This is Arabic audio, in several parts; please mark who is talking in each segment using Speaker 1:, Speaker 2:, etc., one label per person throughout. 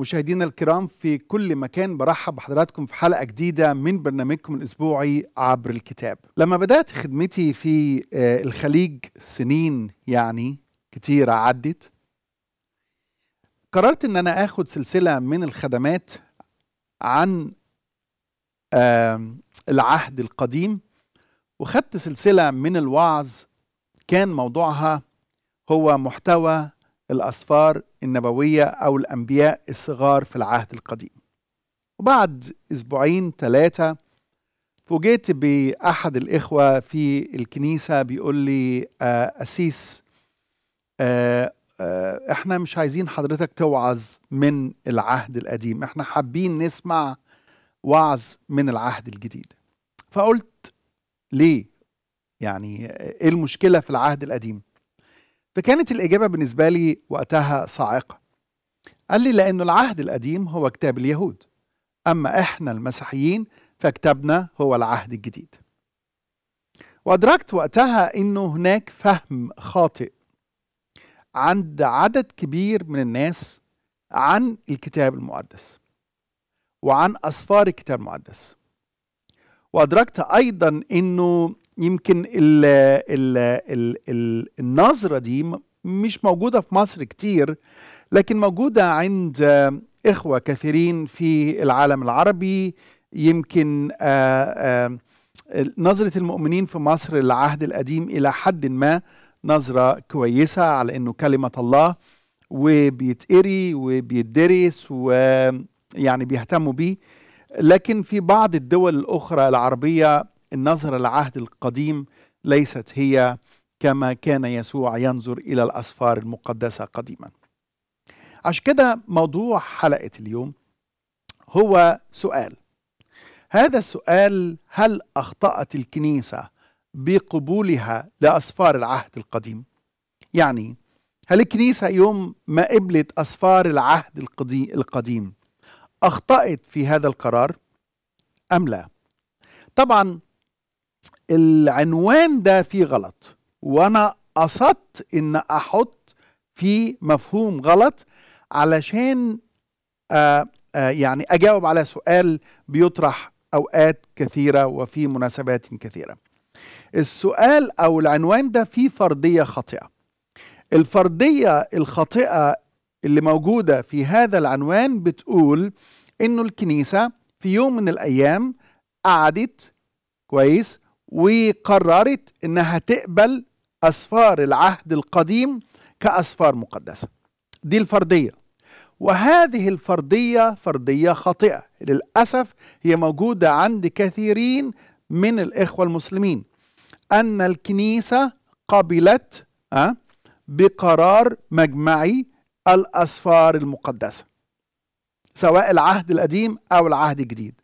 Speaker 1: مشاهدينا الكرام في كل مكان برحب بحضراتكم في حلقه جديده من برنامجكم الاسبوعي عبر الكتاب. لما بدات خدمتي في آه، الخليج سنين يعني كتيره عدت قررت ان انا اخد سلسله من الخدمات عن العهد القديم وخدت سلسله من الوعظ كان موضوعها هو محتوى الأسفار النبوية أو الأنبياء الصغار في العهد القديم وبعد أسبوعين ثلاثة فوجئت بأحد الإخوة في الكنيسة بيقول لي آه، أسيس آه، آه، إحنا مش عايزين حضرتك توعظ من العهد القديم إحنا حابين نسمع وعظ من العهد الجديد فقلت ليه يعني إيه المشكلة في العهد القديم فكانت الإجابة بالنسبة لي وقتها صاعقة قال لي لأنه العهد القديم هو كتاب اليهود أما إحنا المسيحيين فكتابنا هو العهد الجديد وأدركت وقتها أنه هناك فهم خاطئ عند عدد كبير من الناس عن الكتاب المقدس وعن أسفار الكتاب المقدس وأدركت أيضا أنه يمكن ال ال ال الـ النظرة دي مش موجودة في مصر كتير لكن موجودة عند إخوة كثيرين في العالم العربي يمكن آه، آه، نظرة المؤمنين في مصر للعهد القديم إلى حد ما نظرة كويسة على أنه كلمة الله وبيتقري وبيدرس ويعني بيهتموا بيه لكن في بعض الدول الأخرى العربية النظرة للعهد القديم ليست هي كما كان يسوع ينظر إلى الأسفار المقدسة قديما عشان كده موضوع حلقة اليوم هو سؤال هذا السؤال هل أخطأت الكنيسة بقبولها لأسفار العهد القديم؟ يعني هل الكنيسة يوم ما قبلت أسفار العهد القديم أخطأت في هذا القرار أم لا؟ طبعا العنوان ده فيه غلط وانا قصدت ان احط فيه مفهوم غلط علشان آآ آه، آآ آه، يعني اجاوب على سؤال بيطرح اوقات كثيره وفي مناسبات كثيره السؤال او العنوان ده فيه فرضيه خاطئه الفرضيه الخاطئه اللي موجوده في هذا العنوان بتقول انه الكنيسه في يوم من الايام قعدت كويس وقررت انها تقبل اسفار العهد القديم كاسفار مقدسه دي الفرديه وهذه الفرديه فرديه خاطئه للاسف هي موجوده عند كثيرين من الاخوه المسلمين ان الكنيسه قبلت آه، بقرار مجمعي الاسفار المقدسه سواء العهد القديم او العهد الجديد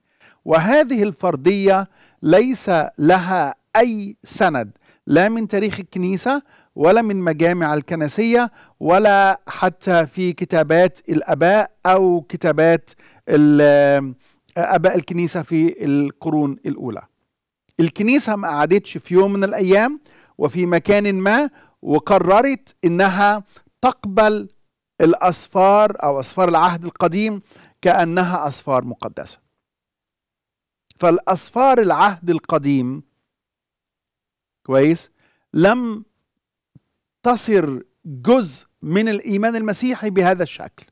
Speaker 1: وهذه الفرديه ليس لها أي سند لا من تاريخ الكنيسة ولا من مجامع الكنسية ولا حتى في كتابات الآباء أو كتابات آباء الكنيسة في القرون الأولى الكنيسة ما قعدتش في يوم من الأيام وفي مكان ما وقررت إنها تقبل الأسفار أو أسفار العهد القديم كأنها أسفار مقدسة فالأسفار العهد القديم كويس لم تصر جزء من الإيمان المسيحي بهذا الشكل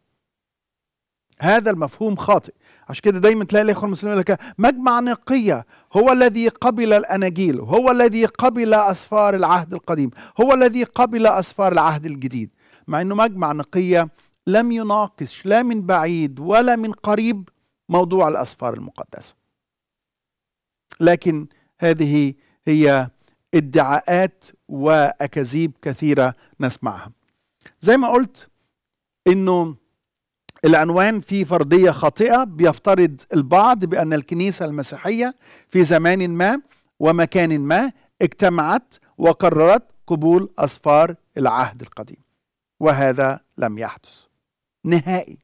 Speaker 1: هذا المفهوم خاطئ عشان كده دايما تلاقي الاخوه المسلمين لك مجمع نقيه هو الذي قبل الاناجيل هو الذي قبل اسفار العهد القديم هو الذي قبل اسفار العهد الجديد مع انه مجمع نقيه لم يناقش لا من بعيد ولا من قريب موضوع الاسفار المقدسه لكن هذه هي ادعاءات واكاذيب كثيره نسمعها زي ما قلت انه العنوان في فرضيه خاطئه بيفترض البعض بان الكنيسه المسيحيه في زمان ما ومكان ما اجتمعت وقررت قبول اسفار العهد القديم وهذا لم يحدث نهائي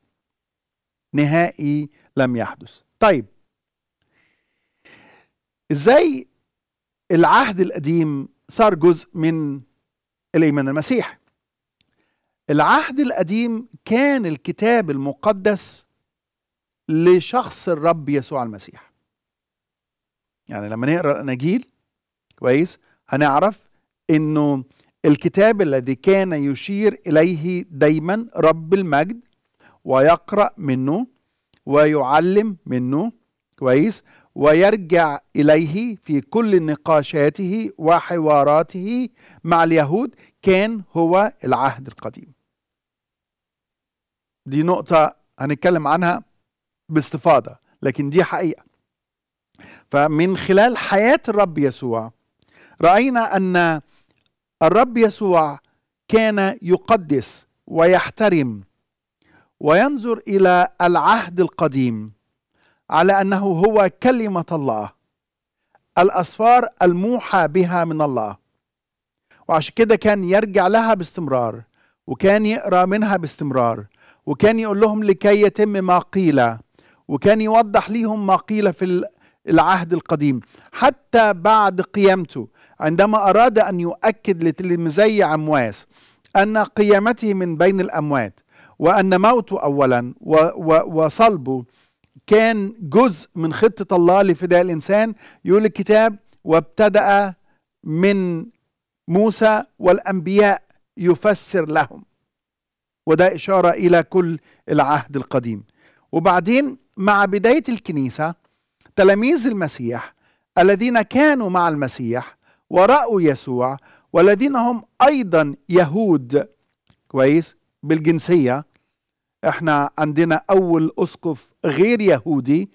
Speaker 1: نهائي لم يحدث طيب ازاي العهد القديم صار جزء من الايمان المسيحي العهد القديم كان الكتاب المقدس لشخص الرب يسوع المسيح يعني لما نقرا الاناجيل كويس هنعرف انه الكتاب الذي كان يشير اليه دايما رب المجد ويقرا منه ويعلم منه كويس ويرجع إليه في كل نقاشاته وحواراته مع اليهود كان هو العهد القديم دي نقطة هنتكلم عنها باستفاضة لكن دي حقيقة فمن خلال حياة الرب يسوع رأينا أن الرب يسوع كان يقدس ويحترم وينظر إلى العهد القديم على انه هو كلمه الله الاسفار الموحى بها من الله وعشان كده كان يرجع لها باستمرار وكان يقرا منها باستمرار وكان يقول لهم لكي يتم ما قيل وكان يوضح ليهم ما قيل في العهد القديم حتى بعد قيامته عندما اراد ان يؤكد لتلميذي عمواس ان قيامته من بين الاموات وان موته اولا وصلبه كان جزء من خطة الله لفداء الإنسان يقول الكتاب وابتدأ من موسى والأنبياء يفسر لهم وده إشارة إلى كل العهد القديم وبعدين مع بداية الكنيسة تلاميذ المسيح الذين كانوا مع المسيح ورأوا يسوع والذين هم أيضا يهود كويس بالجنسية احنا عندنا اول اسقف غير يهودي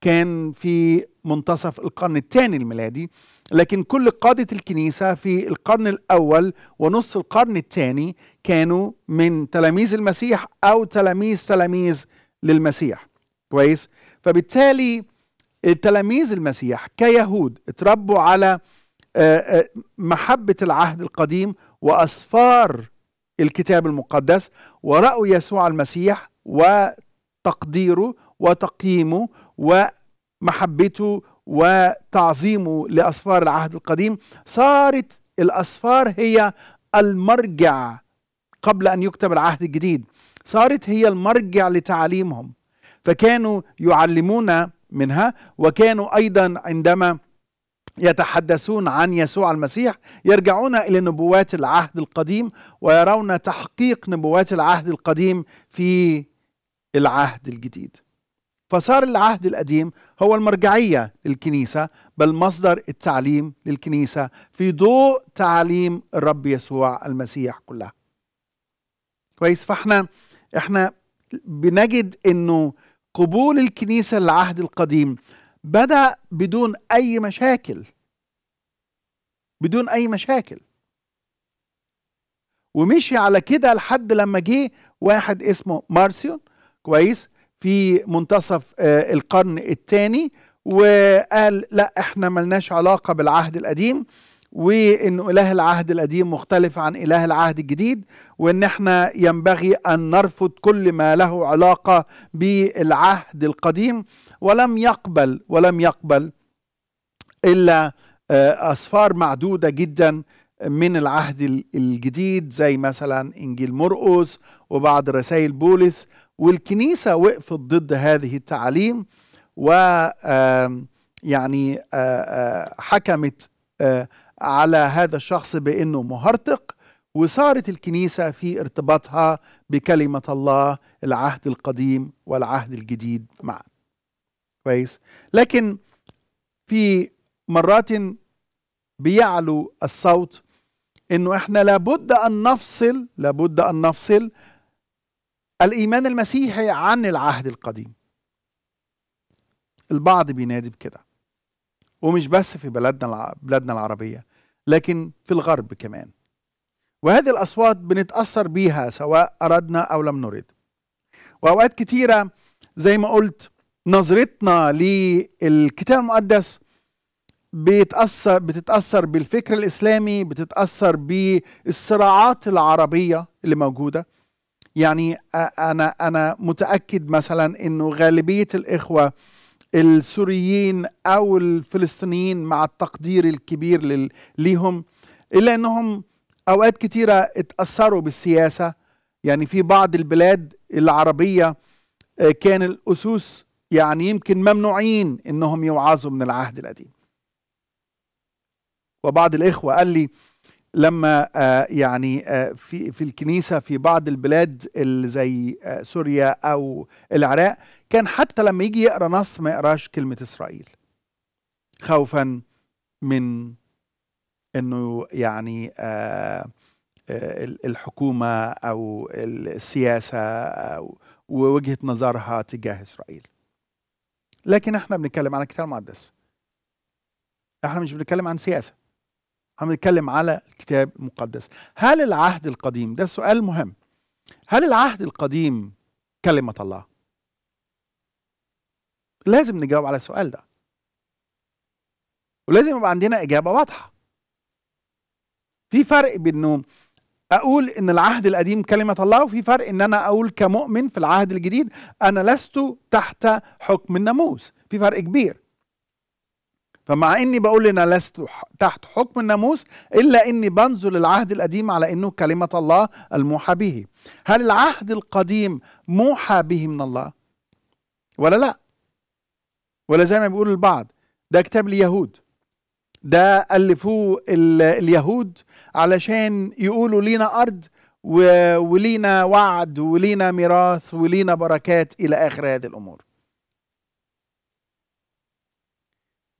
Speaker 1: كان في منتصف القرن الثاني الميلادي لكن كل قادة الكنيسة في القرن الأول ونص القرن الثاني كانوا من تلاميذ المسيح أو تلاميذ تلاميذ للمسيح كويس فبالتالي تلاميذ المسيح كيهود اتربوا على آه، آه، محبة العهد القديم وأسفار الكتاب المقدس ورأوا يسوع المسيح وتقديره وتقييمه ومحبته وتعظيمه لأسفار العهد القديم صارت الأسفار هي المرجع قبل أن يكتب العهد الجديد صارت هي المرجع لتعاليمهم فكانوا يعلمون منها وكانوا أيضا عندما يتحدثون عن يسوع المسيح يرجعون الى نبوات العهد القديم ويرون تحقيق نبوات العهد القديم في العهد الجديد. فصار العهد القديم هو المرجعيه للكنيسه بل مصدر التعليم للكنيسه في ضوء تعليم الرب يسوع المسيح كلها. كويس فاحنا احنا بنجد انه قبول الكنيسه للعهد القديم بدأ بدون أي مشاكل بدون أي مشاكل ومشي على كده لحد لما جه واحد اسمه مارسيون كويس في منتصف آه، القرن الثاني وقال لا احنا ملناش علاقة بالعهد القديم وان اله العهد القديم مختلف عن اله العهد الجديد وان احنا ينبغي ان نرفض كل ما له علاقه بالعهد القديم ولم يقبل ولم يقبل الا آه، اصفار معدوده جدا من العهد الجديد زي مثلا انجيل مرقس وبعض رسائل بولس والكنيسه وقفت ضد هذه التعاليم و يعني آه، آه، حكمت على هذا الشخص بانه مهرطق وصارت الكنيسه في ارتباطها بكلمه الله العهد القديم والعهد الجديد معا كويس لكن في مرات بيعلو الصوت انه احنا لابد ان نفصل لابد ان نفصل الايمان المسيحي عن العهد القديم البعض بينادي بكده ومش بس في بلدنا بلادنا العربيه لكن في الغرب كمان وهذه الأصوات بنتأثر بيها سواء أردنا أو لم نرد وأوقات كثيرة زي ما قلت نظرتنا للكتاب المقدس بيتأثر بتتأثر بالفكر الإسلامي بتتأثر بالصراعات العربية اللي موجودة يعني أنا أنا متأكد مثلا إنه غالبية الإخوة السوريين او الفلسطينيين مع التقدير الكبير ليهم الا انهم اوقات كتيره اتاثروا بالسياسه يعني في بعض البلاد العربيه آه، كان الاسوس يعني يمكن ممنوعين انهم يوعظوا من العهد القديم وبعض الاخوه قال لي لما آه، يعني آه، في في الكنيسه في بعض البلاد اللي زي سوريا او العراق كان حتى لما يجي يقرا نص ما يقراش كلمه اسرائيل خوفا من انه يعني آه، آه، الحكومه او السياسه ووجهه نظرها تجاه اسرائيل. لكن احنا بنتكلم على الكتاب المقدس. احنا مش بنتكلم عن سياسه. احنا بنتكلم على الكتاب المقدس. هل العهد القديم ده سؤال مهم. هل العهد القديم كلمه الله؟ لازم نجاوب على السؤال ده ولازم يبقى عندنا إجابة واضحة في فرق بين أقول إن العهد القديم كلمة الله وفي فرق إن أنا أقول كمؤمن في العهد الجديد أنا لست تحت حكم الناموس في فرق كبير فمع اني بقول انا لست تحت حكم الناموس الا اني بنظر للعهد القديم على انه كلمه الله الموحى به. هل العهد القديم موحى به من الله؟ ولا لا؟ ولا زي ما بيقول البعض ده كتاب اليهود ده ألفوه اليهود علشان يقولوا لينا أرض ولينا وعد ولينا ميراث ولينا بركات إلى آخر هذه الأمور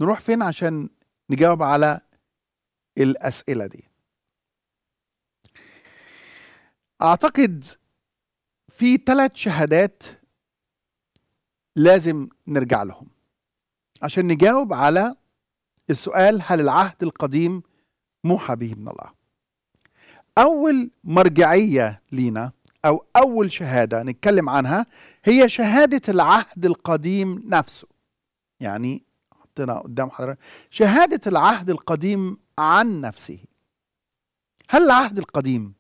Speaker 1: نروح فين عشان نجاوب على الأسئلة دي أعتقد في ثلاث شهادات لازم نرجع لهم عشان نجاوب على السؤال هل العهد القديم موحى به من الله أول مرجعية لينا أو أول شهادة نتكلم عنها هي شهادة العهد القديم نفسه يعني حطينا قدام حضرتك شهادة العهد القديم عن نفسه هل العهد القديم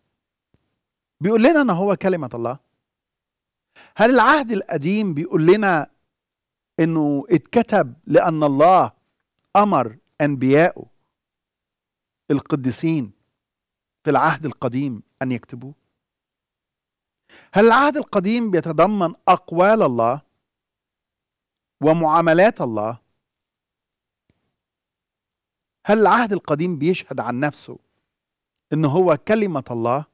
Speaker 1: بيقول لنا أنه هو كلمة الله؟ هل العهد القديم بيقول لنا انه اتكتب لان الله امر انبيائه القديسين في العهد القديم ان يكتبوه هل العهد القديم بيتضمن اقوال الله ومعاملات الله هل العهد القديم بيشهد عن نفسه ان هو كلمه الله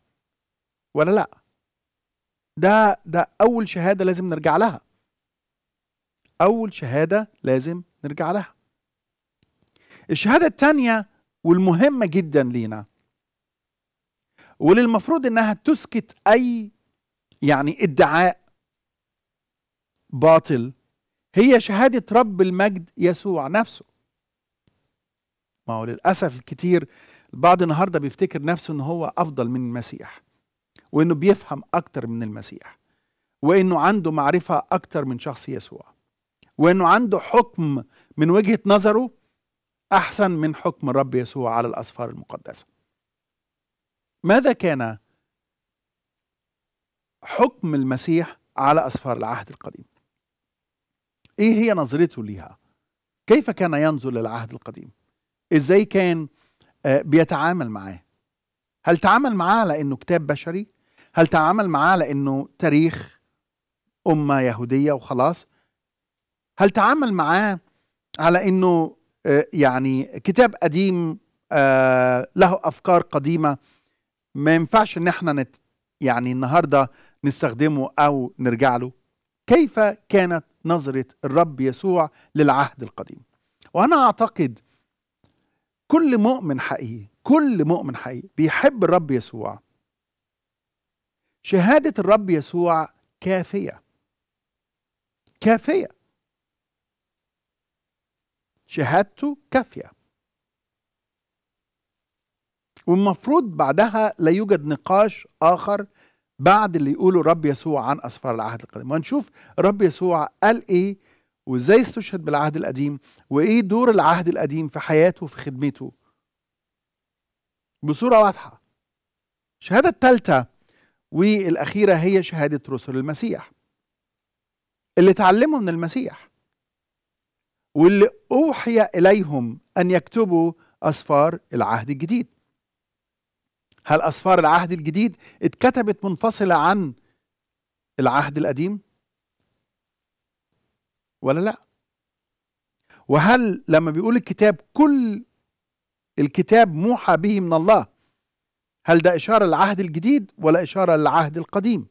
Speaker 1: ولا لا ده ده اول شهاده لازم نرجع لها أول شهادة لازم نرجع لها الشهادة الثانية والمهمة جدا لينا واللي المفروض إنها تسكت أي يعني ادعاء باطل هي شهادة رب المجد يسوع نفسه ما هو للأسف الكتير البعض النهاردة بيفتكر نفسه إن هو أفضل من المسيح وإنه بيفهم أكتر من المسيح وإنه عنده معرفة أكتر من شخص يسوع وانه عنده حكم من وجهه نظره احسن من حكم الرب يسوع على الاسفار المقدسه ماذا كان حكم المسيح على اسفار العهد القديم ايه هي نظرته ليها كيف كان ينظر للعهد القديم ازاي كان آه، بيتعامل معاه هل تعامل معاه على انه كتاب بشري هل تعامل معاه على انه تاريخ امه يهوديه وخلاص هل تعامل معاه على انه آه، يعني كتاب قديم آه، له افكار قديمه ما ينفعش ان احنا نت يعني النهارده نستخدمه او نرجع له كيف كانت نظره الرب يسوع للعهد القديم وانا اعتقد كل مؤمن حقيقي كل مؤمن حقيقي بيحب الرب يسوع شهاده الرب يسوع كافيه كافيه شهادته كافية والمفروض بعدها لا يوجد نقاش آخر بعد اللي يقوله رب يسوع عن أسفار العهد القديم وهنشوف رب يسوع قال إيه وإزاي استشهد بالعهد القديم وإيه دور العهد القديم في حياته وفي خدمته بصورة واضحة الشهادة الثالثة والأخيرة هي شهادة رسل المسيح اللي تعلمه من المسيح واللي أوحي إليهم أن يكتبوا أسفار العهد الجديد هل أسفار العهد الجديد اتكتبت منفصلة عن العهد القديم ولا لا وهل لما بيقول الكتاب كل الكتاب موحى به من الله هل ده إشارة للعهد الجديد ولا إشارة للعهد القديم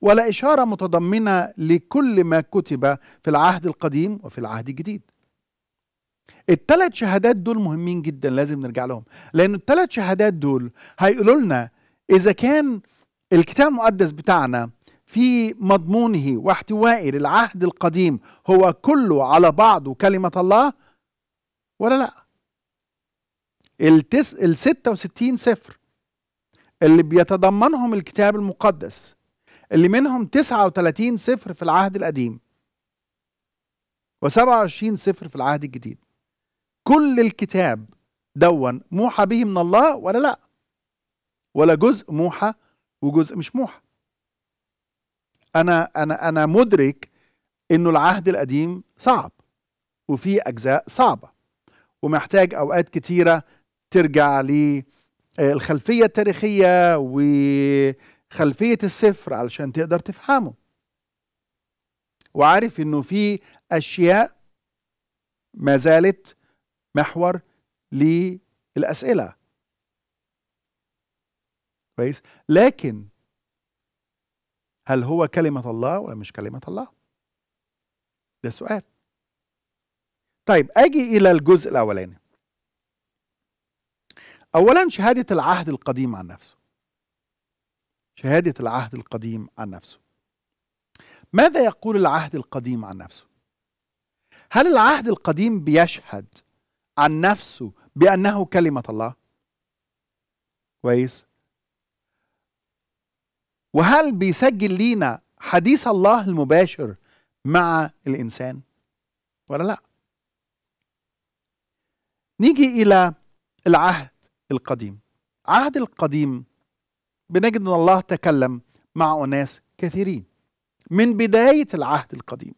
Speaker 1: ولا إشارة متضمنة لكل ما كتب في العهد القديم وفي العهد الجديد الثلاث شهادات دول مهمين جدا لازم نرجع لهم لان الثلاث شهادات دول هيقولوا لنا اذا كان الكتاب المقدس بتاعنا في مضمونه واحتوائه للعهد القديم هو كله على بعضه كلمة الله ولا لا التس... الستة وستين سفر اللي بيتضمنهم الكتاب المقدس اللي منهم تسعة وتلاتين سفر في العهد القديم وسبعة وعشرين سفر في العهد الجديد كل الكتاب دون موحى به من الله ولا لا ولا جزء موحى وجزء مش موحى انا انا انا مدرك انه العهد القديم صعب وفي اجزاء صعبه ومحتاج اوقات كتيره ترجع للخلفيه آه، التاريخيه وخلفيه السفر علشان تقدر تفهمه وعارف انه في اشياء ما زالت محور للأسئلة كويس لكن هل هو كلمة الله ولا مش كلمة الله ده السؤال طيب أجي إلى الجزء الأولاني أولا شهادة العهد القديم عن نفسه شهادة العهد القديم عن نفسه ماذا يقول العهد القديم عن نفسه هل العهد القديم بيشهد عن نفسه بأنه كلمة الله كويس وهل بيسجل لينا حديث الله المباشر مع الإنسان ولا لا نيجي إلى العهد القديم عهد القديم بنجد أن الله تكلم مع أناس كثيرين من بداية العهد القديم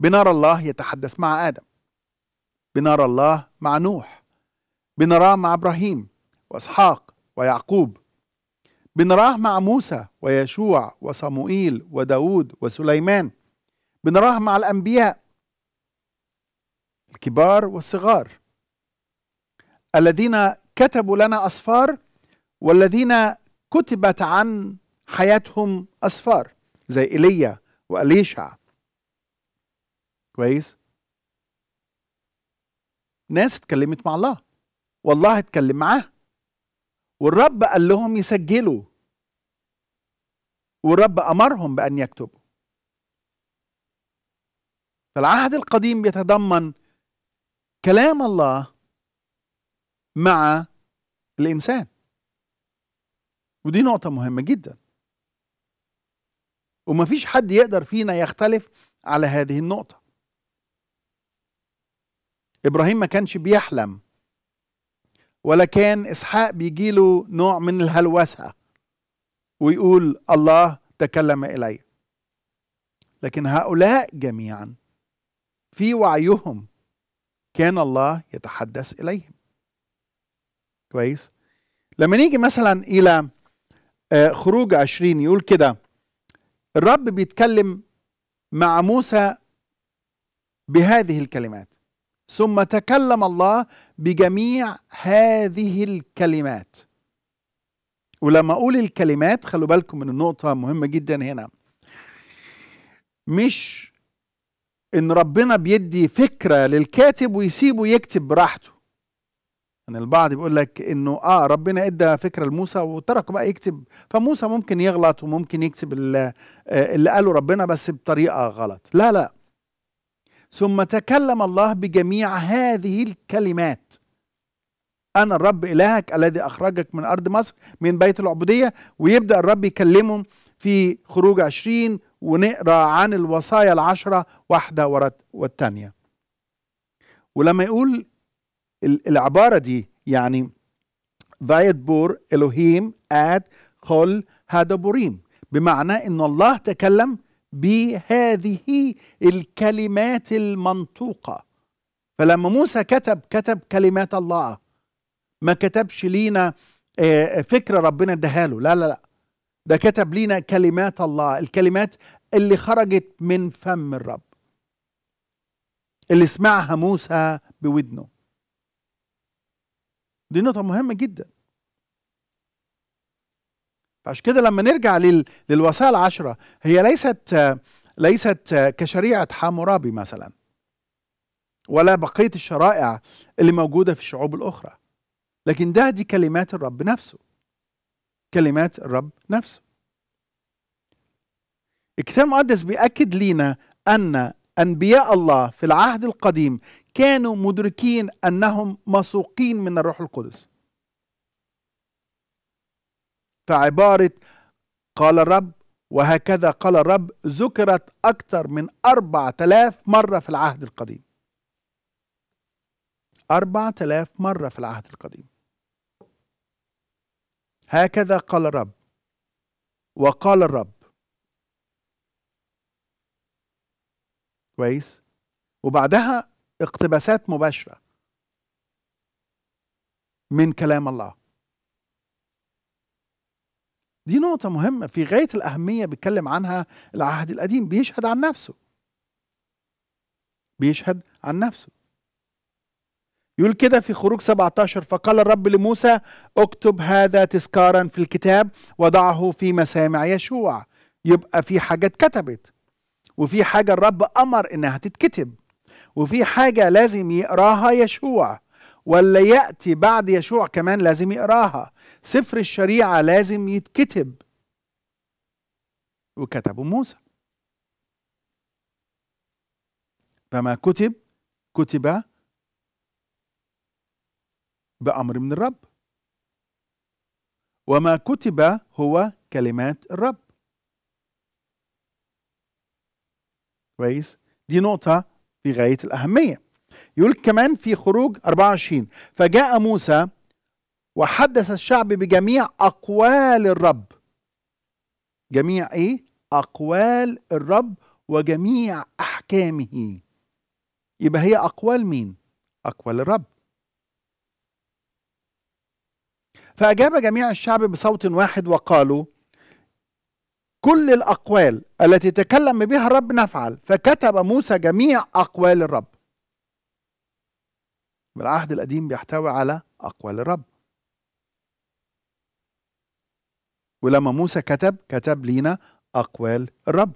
Speaker 1: بنرى الله يتحدث مع آدم بنرى الله مع نوح بنراه مع ابراهيم واسحاق ويعقوب بنراه مع موسى ويشوع وصموئيل وداود وسليمان بنراه مع الانبياء الكبار والصغار الذين كتبوا لنا اسفار والذين كتبت عن حياتهم اسفار زي ايليا واليشع كويس ناس اتكلمت مع الله والله اتكلم معاه والرب قال لهم يسجلوا والرب أمرهم بأن يكتبوا فالعهد القديم بيتضمن كلام الله مع الإنسان ودي نقطة مهمة جدا ومفيش حد يقدر فينا يختلف على هذه النقطة ابراهيم ما كانش بيحلم ولا كان اسحاق بيجي له نوع من الهلوسه ويقول الله تكلم الي لكن هؤلاء جميعا في وعيهم كان الله يتحدث اليهم كويس لما نيجي مثلا الى آه، خروج عشرين يقول كده الرب بيتكلم مع موسى بهذه الكلمات ثم تكلم الله بجميع هذه الكلمات ولما اقول الكلمات خلوا بالكم من النقطه مهمه جدا هنا مش ان ربنا بيدي فكره للكاتب ويسيبه يكتب براحته ان يعني البعض بيقول لك انه اه ربنا ادى فكره لموسى وتركه بقى يكتب فموسى ممكن يغلط وممكن يكتب آه، اللي قاله ربنا بس بطريقه غلط لا لا ثم تكلم الله بجميع هذه الكلمات أنا الرب إلهك الذي أخرجك من أرض مصر من بيت العبودية ويبدأ الرب يكلمهم في خروج عشرين ونقرأ عن الوصايا العشرة واحدة ورا والتانية ولما يقول العبارة دي يعني فايت بور إلوهيم آد خل هذا بوريم بمعنى أن الله تكلم بهذه الكلمات المنطوقه فلما موسى كتب كتب كلمات الله ما كتبش لينا آه، آه، فكره ربنا اداها له لا لا لا ده كتب لينا كلمات الله الكلمات اللي خرجت من فم الرب اللي سمعها موسى بودنه دي نقطه مهمه جدا فعشان كده لما نرجع لل... للوصايا العشرة هي ليست ليست كشريعة حامورابي مثلا ولا بقية الشرائع اللي موجودة في الشعوب الأخرى لكن ده دي كلمات الرب نفسه كلمات الرب نفسه الكتاب المقدس بيأكد لينا أن أنبياء الله في العهد القديم كانوا مدركين أنهم مسوقين من الروح القدس فعبارة قال الرب وهكذا قال الرب ذكرت أكثر من أربعة آلاف مرة في العهد القديم أربعة آلاف مرة في العهد القديم هكذا قال الرب وقال الرب كويس وبعدها اقتباسات مباشرة من كلام الله دي نقطة مهمة في غاية الأهمية بيتكلم عنها العهد القديم بيشهد عن نفسه بيشهد عن نفسه يقول كده في خروج 17 فقال الرب لموسى اكتب هذا تذكارا في الكتاب وضعه في مسامع يشوع يبقى في حاجة كتبت وفي حاجة الرب أمر إنها تتكتب وفي حاجة لازم يقراها يشوع ولا يأتي بعد يشوع كمان لازم يقراها سفر الشريعة لازم يتكتب وكتبه موسى فما كتب كتب بأمر من الرب وما كتب هو كلمات الرب كويس دي نقطة في غاية الأهمية يقول كمان في خروج 24 فجاء موسى وحدث الشعب بجميع أقوال الرب جميع إيه؟ أقوال الرب وجميع أحكامه يبقى هي أقوال مين؟ أقوال الرب فأجاب جميع الشعب بصوت واحد وقالوا كل الأقوال التي تكلم بها الرب نفعل فكتب موسى جميع أقوال الرب العهد القديم بيحتوي على أقوال الرب ولما موسى كتب كتب لينا أقوال الرب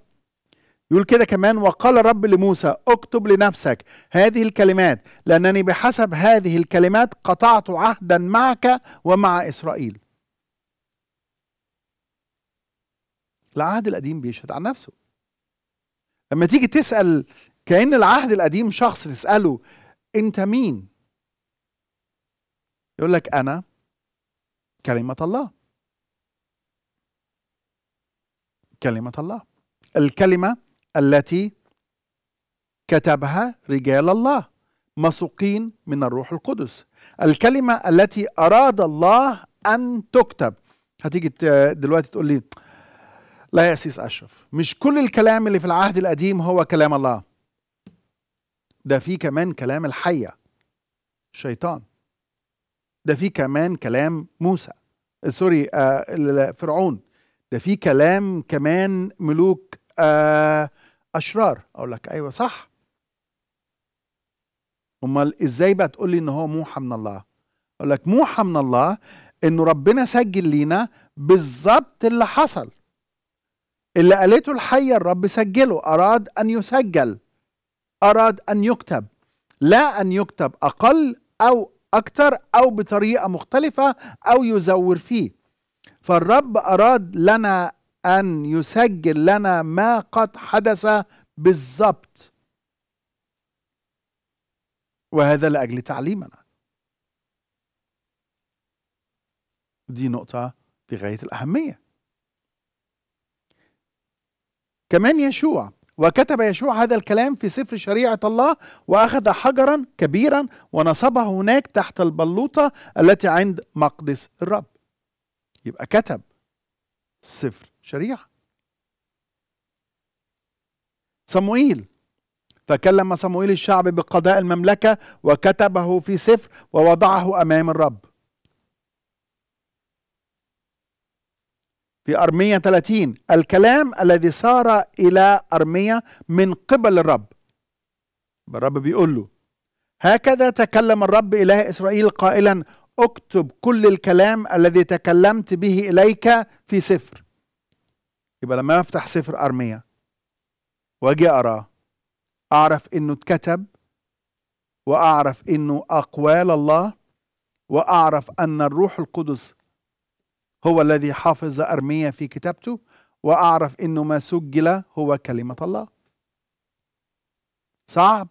Speaker 1: يقول كده كمان وقال الرب لموسى اكتب لنفسك هذه الكلمات لأنني بحسب هذه الكلمات قطعت عهدا معك ومع إسرائيل العهد القديم بيشهد عن نفسه لما تيجي تسأل كأن العهد القديم شخص تسأله أنت مين يقول لك أنا كلمة الله كلمة الله الكلمة التي كتبها رجال الله مسوقين من الروح القدس الكلمة التي أراد الله أن تكتب هتيجي دلوقتي تقول لي لا يا سيس أشرف مش كل الكلام اللي في العهد القديم هو كلام الله ده في كمان كلام الحية الشيطان ده في كمان كلام موسى آه، سوري آه، فرعون ده في كلام كمان ملوك آه اشرار اقول لك ايوه صح امال ازاي بقى تقول لي ان هو موحى من الله اقول لك موحى من الله انه ربنا سجل لينا بالظبط اللي حصل اللي قالته الحية الرب سجله أراد أن يسجل أراد أن يكتب لا أن يكتب أقل أو أكثر أو بطريقة مختلفة أو يزور فيه فالرب أراد لنا أن يسجل لنا ما قد حدث بالضبط وهذا لأجل تعليمنا دي نقطة في غاية الأهمية كمان يشوع وكتب يشوع هذا الكلام في سفر شريعة الله وأخذ حجرا كبيرا ونصبه هناك تحت البلوطة التي عند مقدس الرب يبقى كتب سفر شريعة صموئيل فكلم صموئيل الشعب بقضاء المملكة وكتبه في سفر ووضعه أمام الرب في أرمية 30 الكلام الذي صار إلى أرمية من قبل الرب الرب بيقول له هكذا تكلم الرب إله إسرائيل قائلا اكتب كل الكلام الذي تكلمت به إليك في سفر يبقى لما أفتح سفر أرميا وأجي أراه أعرف إنه اتكتب وأعرف إنه أقوال الله وأعرف أن الروح القدس هو الذي حافظ أرميا في كتابته وأعرف إنه ما سجل هو كلمة الله صعب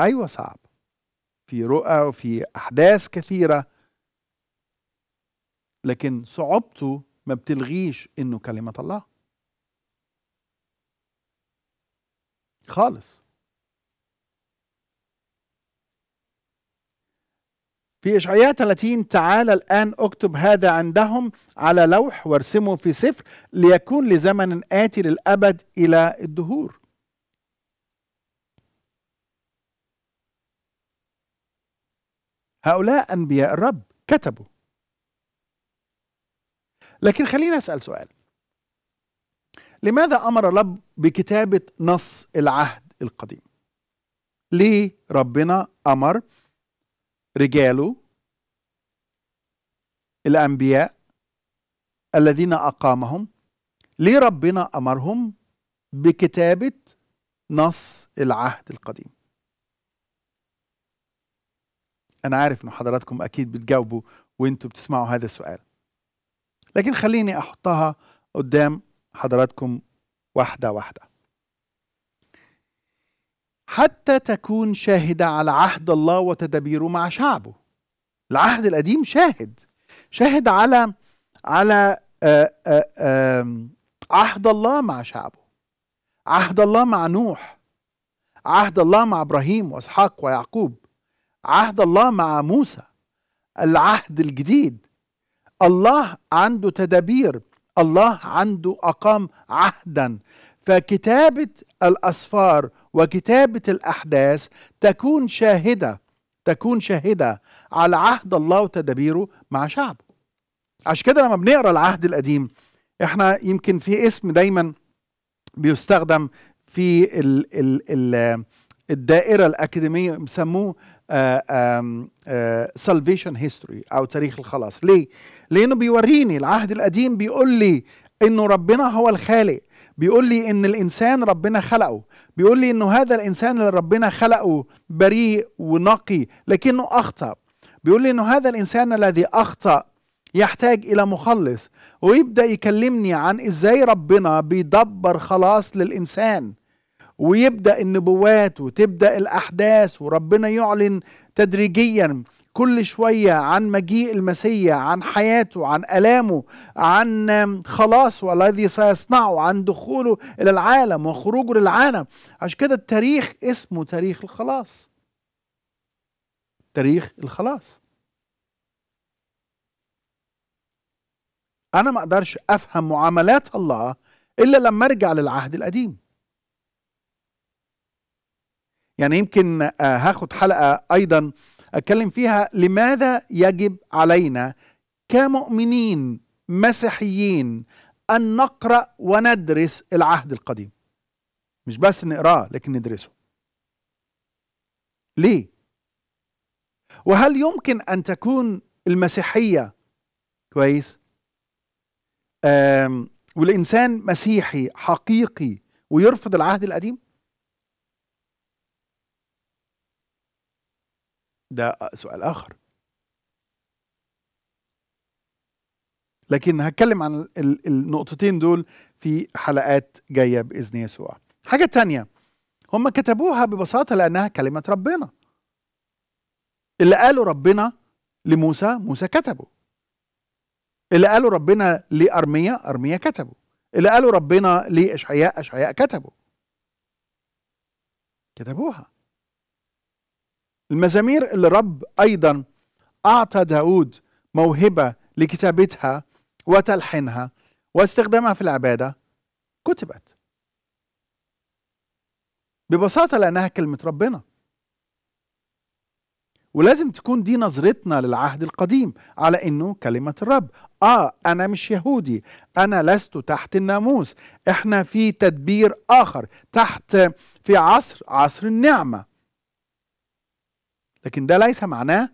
Speaker 1: أيوة صعب في رؤى وفي أحداث كثيرة لكن صعوبته ما بتلغيش إنه كلمة الله خالص في إشعياء 30 تعال الآن اكتب هذا عندهم على لوح وارسمه في سفر ليكون لزمن آتي للأبد إلى الدهور هؤلاء أنبياء الرب كتبوا لكن خلينا أسأل سؤال لماذا أمر الرب بكتابة نص العهد القديم ليه ربنا أمر رجاله الأنبياء الذين أقامهم ليه ربنا أمرهم بكتابة نص العهد القديم أنا عارف إن حضراتكم أكيد بتجاوبوا وأنتوا بتسمعوا هذا السؤال لكن خليني أحطها قدام حضراتكم واحدة واحدة حتى تكون شاهدة على عهد الله وتدابيره مع شعبه العهد القديم شاهد شاهد على على آه، آه، عهد الله مع شعبه عهد الله مع نوح عهد الله مع ابراهيم واسحاق ويعقوب عهد الله مع موسى العهد الجديد الله عنده تدابير الله عنده أقام عهدا فكتابة الأسفار وكتابة الأحداث تكون شاهدة تكون شاهدة على عهد الله وتدابيره مع شعبه عشان كده لما بنقرا العهد القديم احنا يمكن في اسم دايما بيستخدم في ال ال ال الدائره الاكاديميه بيسموه سالفيشن آه، هيستوري آه، او تاريخ الخلاص ليه لانه بيوريني العهد القديم بيقول لي انه ربنا هو الخالق بيقول لي ان الانسان ربنا خلقه بيقول لي انه هذا الانسان اللي ربنا خلقه بريء ونقي لكنه اخطا بيقول لي انه هذا الانسان الذي اخطا يحتاج الى مخلص ويبدا يكلمني عن ازاي ربنا بيدبر خلاص للانسان ويبدا النبوات وتبدا الاحداث وربنا يعلن تدريجيا كل شويه عن مجيء المسيا عن حياته عن الامه عن خلاصه الذي سيصنعه عن دخوله الى العالم وخروجه للعالم عشان كده التاريخ اسمه تاريخ الخلاص تاريخ الخلاص انا ما اقدرش افهم معاملات الله الا لما ارجع للعهد القديم يعني يمكن آه، هاخد حلقه ايضا اتكلم فيها لماذا يجب علينا كمؤمنين مسيحيين ان نقرا وندرس العهد القديم مش بس نقراه لكن ندرسه ليه وهل يمكن ان تكون المسيحيه كويس والانسان مسيحي حقيقي ويرفض العهد القديم ده سؤال آخر لكن هتكلم عن النقطتين دول في حلقات جاية بإذن يسوع حاجة تانية هم كتبوها ببساطة لأنها كلمة ربنا اللي قاله ربنا لموسى موسى كتبه اللي قاله ربنا لأرمية أرمية كتبه اللي قاله ربنا لإشعياء إشعياء كتبه كتبوها المزامير اللي رب أيضا أعطى داود موهبة لكتابتها وتلحينها واستخدامها في العبادة كتبت ببساطة لأنها كلمة ربنا ولازم تكون دي نظرتنا للعهد القديم على انه كلمه الرب اه انا مش يهودي انا لست تحت الناموس احنا في تدبير اخر تحت في عصر عصر النعمه لكن ده ليس معناه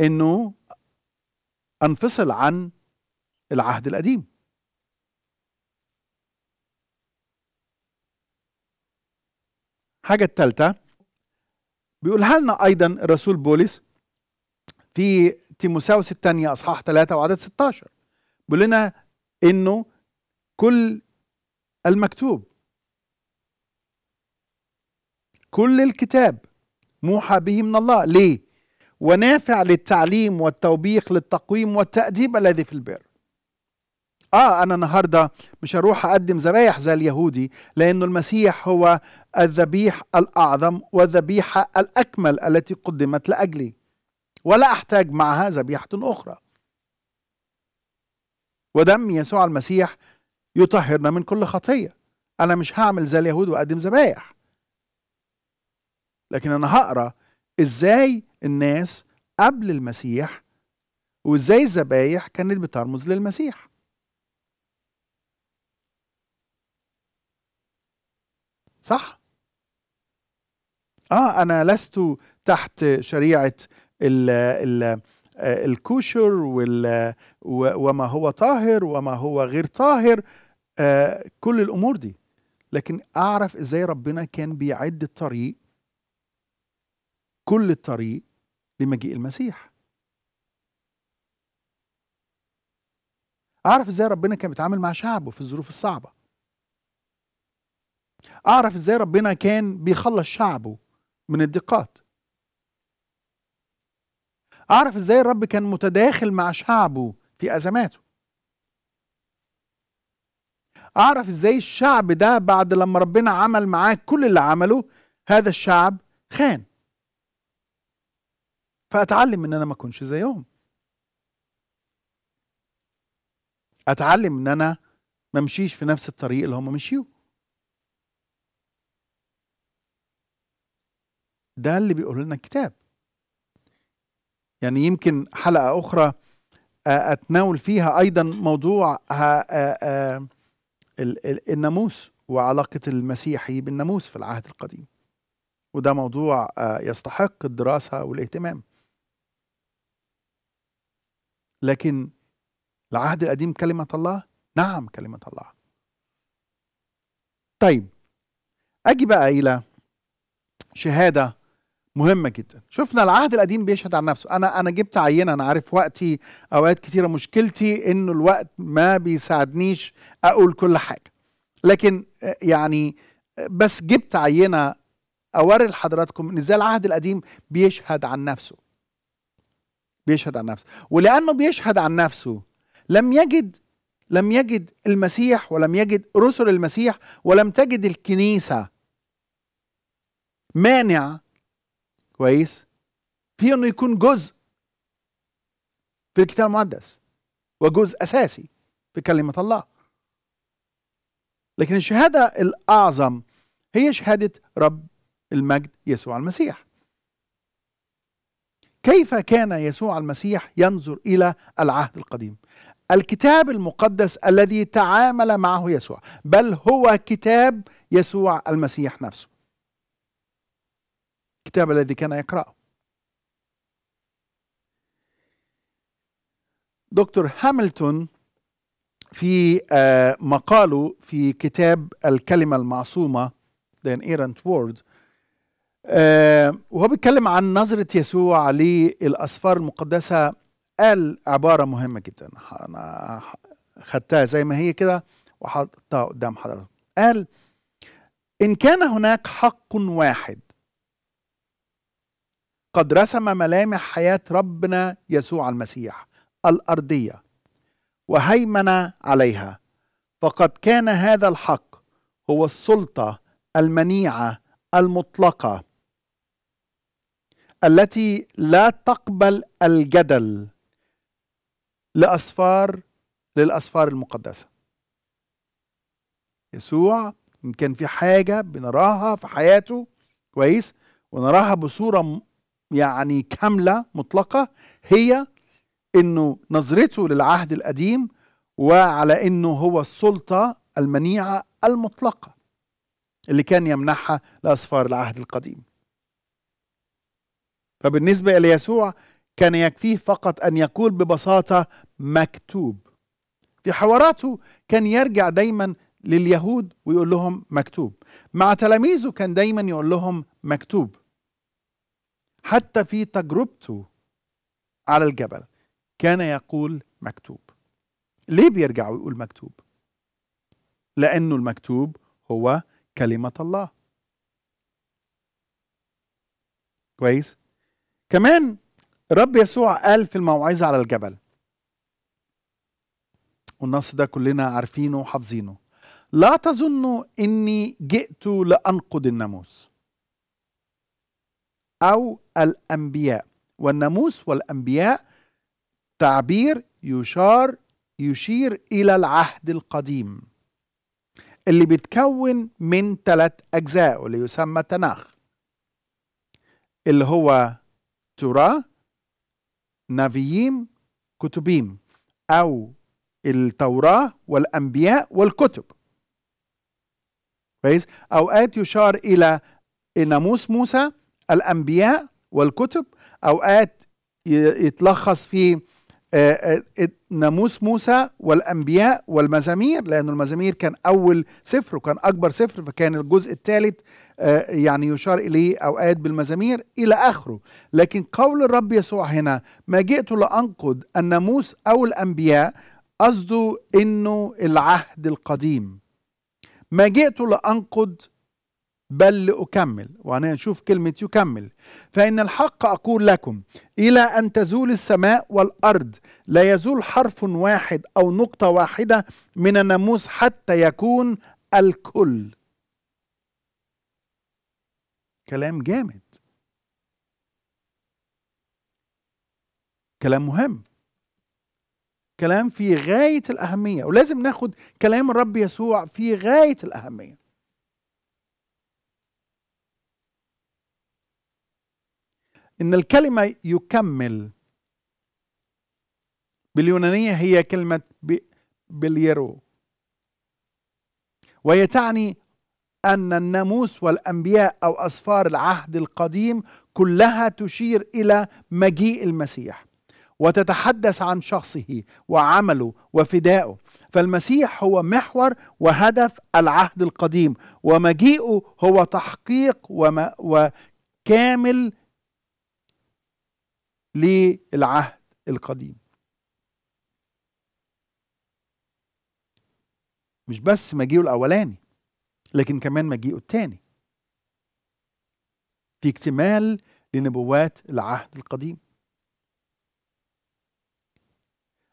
Speaker 1: انه انفصل عن العهد القديم حاجة الثالثة بيقولها لنا أيضا الرسول بولس في تيموساوس الثانية أصحاح ثلاثة وعدد 16 بيقول لنا إنه كل المكتوب كل الكتاب موحى به من الله ليه ونافع للتعليم والتوبيخ للتقويم والتأديب الذي في البر آه أنا النهاردة مش هروح أقدم ذبايح زي اليهودي لأنه المسيح هو الذبيح الأعظم والذبيحة الأكمل التي قدمت لأجلي ولا أحتاج معها ذبيحة أخرى ودم يسوع المسيح يطهرنا من كل خطية أنا مش هعمل زي اليهود وأقدم ذبايح لكن انا هقرا ازاي الناس قبل المسيح وازاي الذبايح كانت بترمز للمسيح صح اه انا لست تحت شريعه ال ال الكوشر وال وما هو طاهر وما هو غير طاهر آه كل الامور دي لكن اعرف ازاي ربنا كان بيعد الطريق كل الطريق لمجيء المسيح اعرف ازاي ربنا كان بيتعامل مع شعبه في الظروف الصعبه اعرف ازاي ربنا كان بيخلص شعبه من الضيقات اعرف ازاي الرب كان متداخل مع شعبه في ازماته اعرف ازاي الشعب ده بعد لما ربنا عمل معاه كل اللي عمله هذا الشعب خان فاتعلم ان انا ما اكونش زيهم اتعلم ان انا ما امشيش في نفس الطريق اللي هم مشيوه ده اللي بيقول لنا الكتاب يعني يمكن حلقه اخرى آه، اتناول فيها ايضا موضوع آه، آه، الناموس وعلاقه المسيحي بالناموس في العهد القديم وده موضوع يستحق الدراسه والاهتمام لكن العهد القديم كلمة الله نعم كلمة الله طيب أجي بقى إلى شهادة مهمة جدا شفنا العهد القديم بيشهد عن نفسه أنا أنا جبت عينة أنا عارف وقتي أوقات كتيرة مشكلتي إنه الوقت ما بيساعدنيش أقول كل حاجة لكن آه، يعني آه، بس جبت عينة أوري لحضراتكم إن إزاي العهد القديم بيشهد عن نفسه بيشهد عن نفسه ولأنه بيشهد عن نفسه لم يجد لم يجد المسيح ولم يجد رسل المسيح ولم تجد الكنيسة مانع كويس في انه يكون جزء في الكتاب المقدس وجزء اساسي في كلمه الله لكن الشهاده الاعظم هي شهاده رب المجد يسوع المسيح كيف كان يسوع المسيح ينظر الى العهد القديم الكتاب المقدس الذي تعامل معه يسوع بل هو كتاب يسوع المسيح نفسه الكتاب الذي كان يقرأه دكتور هاملتون في آه، مقاله في كتاب الكلمة المعصومة The Inerrant Word آه، وهو بيتكلم عن نظرة يسوع للأسفار المقدسة قال عبارة مهمة جدا أنا خدتها زي ما هي كده وحطها قدام حضرتك قال إن كان هناك حق واحد قد رسم ملامح حياة ربنا يسوع المسيح الأرضية وهيمن عليها فقد كان هذا الحق هو السلطة المنيعة المطلقة التي لا تقبل الجدل لأسفار للأسفار المقدسة يسوع إن كان في حاجة بنراها في حياته كويس ونراها بصورة يعني كاملة مطلقة هي إنه نظرته للعهد القديم وعلى إنه هو السلطة المنيعة المطلقة اللي كان يمنحها لأسفار العهد القديم فبالنسبة ليسوع كان يكفيه فقط أن يقول ببساطة مكتوب في حواراته كان يرجع دايما لليهود ويقول لهم مكتوب مع تلاميذه كان دايما يقول لهم مكتوب حتى في تجربته على الجبل كان يقول مكتوب ليه بيرجع ويقول مكتوب لانه المكتوب هو كلمه الله كويس كمان الرب يسوع قال في الموعظة على الجبل والنص ده كلنا عارفينه وحافظينه لا تظنوا اني جئت لانقض الناموس او الانبياء والناموس والانبياء تعبير يشار يشير الى العهد القديم اللي بيتكون من ثلاث اجزاء واللي يسمى تناخ اللي هو التوراة نبيين كتبين أو التوراة والأنبياء والكتب كويس أوقات يشار إلى ناموس موسى الأنبياء والكتب أوقات يتلخص في آه، آه، ناموس موسى والانبياء والمزامير لانه المزامير كان اول سفر وكان اكبر سفر فكان الجزء الثالث آه، يعني يشار اليه اوقات بالمزامير الى اخره لكن قول الرب يسوع هنا ما جئت لانقض الناموس او الانبياء قصده انه العهد القديم ما جئت لانقض بل لأكمل وأنا نشوف كلمة يكمل فإن الحق أقول لكم إلى أن تزول السماء والأرض لا يزول حرف واحد أو نقطة واحدة من الناموس حتى يكون الكل كلام جامد كلام مهم كلام في غاية الأهمية ولازم ناخد كلام الرب يسوع في غاية الأهمية ان الكلمه يكمل باليونانيه هي كلمه بليرو وهي تعني ان الناموس والانبياء او اسفار العهد القديم كلها تشير الى مجيء المسيح وتتحدث عن شخصه وعمله وفدائه فالمسيح هو محور وهدف العهد القديم ومجيئه هو تحقيق وما وكامل للعهد القديم مش بس مجيئه الاولاني لكن كمان مجيئه الثاني في اكتمال لنبوات العهد القديم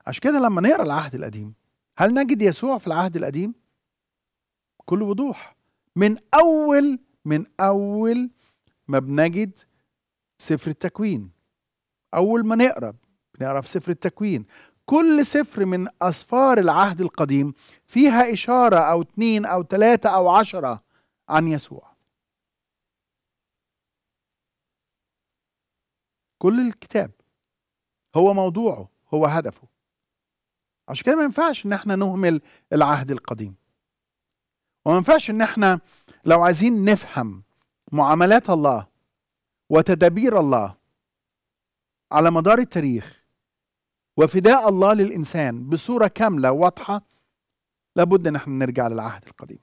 Speaker 1: عشان كده لما نقرا العهد القديم هل نجد يسوع في العهد القديم بكل وضوح من اول من اول ما بنجد سفر التكوين أول ما نقرأ بنقرأ في سفر التكوين كل سفر من أسفار العهد القديم فيها إشارة أو اتنين أو تلاتة أو عشرة عن يسوع كل الكتاب هو موضوعه هو هدفه عشان كده ما ينفعش ان احنا نهمل العهد القديم وما ينفعش ان احنا لو عايزين نفهم معاملات الله وتدابير الله على مدار التاريخ وفداء الله للإنسان بصورة كاملة واضحة لابد أن احنا نرجع للعهد القديم